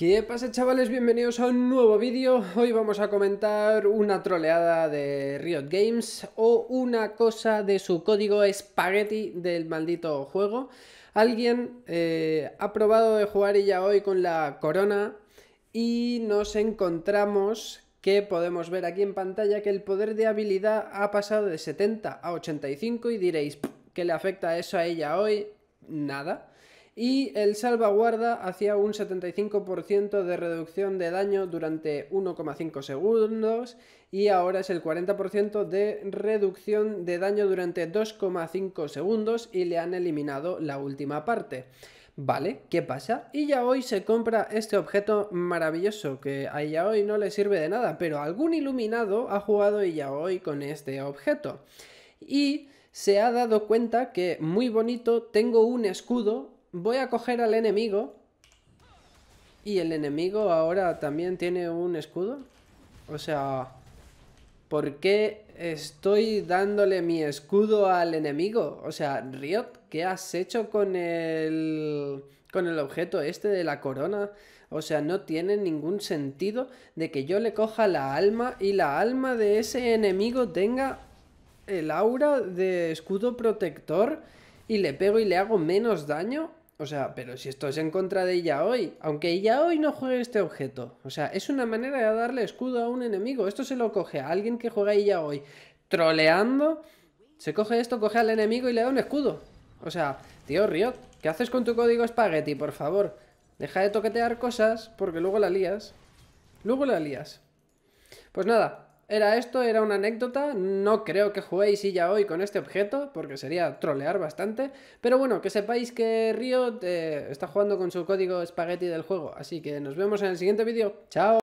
¿Qué pasa chavales? Bienvenidos a un nuevo vídeo. Hoy vamos a comentar una troleada de Riot Games o una cosa de su código espagueti del maldito juego. Alguien eh, ha probado de jugar ella hoy con la corona y nos encontramos que podemos ver aquí en pantalla que el poder de habilidad ha pasado de 70 a 85 y diréis, ¿qué le afecta eso a ella hoy? Nada y el salvaguarda hacía un 75% de reducción de daño durante 1,5 segundos y ahora es el 40% de reducción de daño durante 2,5 segundos y le han eliminado la última parte. Vale, ¿qué pasa? Y ya hoy se compra este objeto maravilloso que a ya hoy no le sirve de nada, pero algún iluminado ha jugado ya hoy con este objeto. Y se ha dado cuenta que, muy bonito, tengo un escudo voy a coger al enemigo. Y el enemigo ahora también tiene un escudo. O sea, ¿por qué estoy dándole mi escudo al enemigo? O sea, Riot, ¿qué has hecho con el con el objeto este de la corona. O sea, no tiene ningún sentido de que yo le coja la alma y la alma de ese enemigo tenga el aura de escudo protector y le pego y le hago menos daño. O sea, pero si esto es en contra de ella hoy, aunque ella hoy no juegue este objeto. O sea, es una manera de darle escudo a un enemigo. Esto se lo coge a alguien que juega ella hoy troleando. Se coge esto, coge al enemigo y le da un escudo. O sea, tío Riot, ¿qué haces con tu código espagueti, por favor? Deja de toquetear cosas porque luego la lías. Luego la lías. Pues nada, era esto, era una anécdota, no creo que juguéis y ya hoy con este objeto, porque sería trolear bastante, pero bueno, que sepáis que Riot eh, está jugando con su código espagueti del juego, así que nos vemos en el siguiente vídeo, chao.